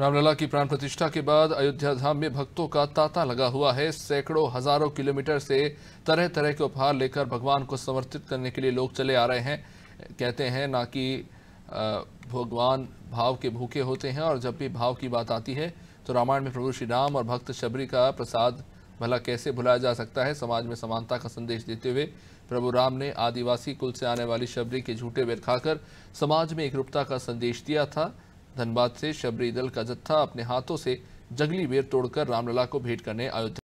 रामलला की प्राण प्रतिष्ठा के बाद अयोध्या धाम में भक्तों का तांता लगा हुआ है सैकड़ों हजारों किलोमीटर से तरह तरह के उपहार लेकर भगवान को समर्पित करने के लिए लोग चले आ रहे हैं कहते हैं ना कि भगवान भाव के भूखे होते हैं और जब भी भाव की बात आती है तो रामायण में प्रभु श्री राम और भक्त शबरी का प्रसाद भला कैसे भुलाया जा सकता है समाज में समानता का संदेश देते हुए प्रभु राम ने आदिवासी कुल से आने वाली शबरी के झूठे बेर खाकर समाज में एकरूपता का संदेश दिया था धनबाद से शबरी दल का जत्था अपने हाथों से जंगली बेर तोड़कर रामलला को भेंट करने अयोध्या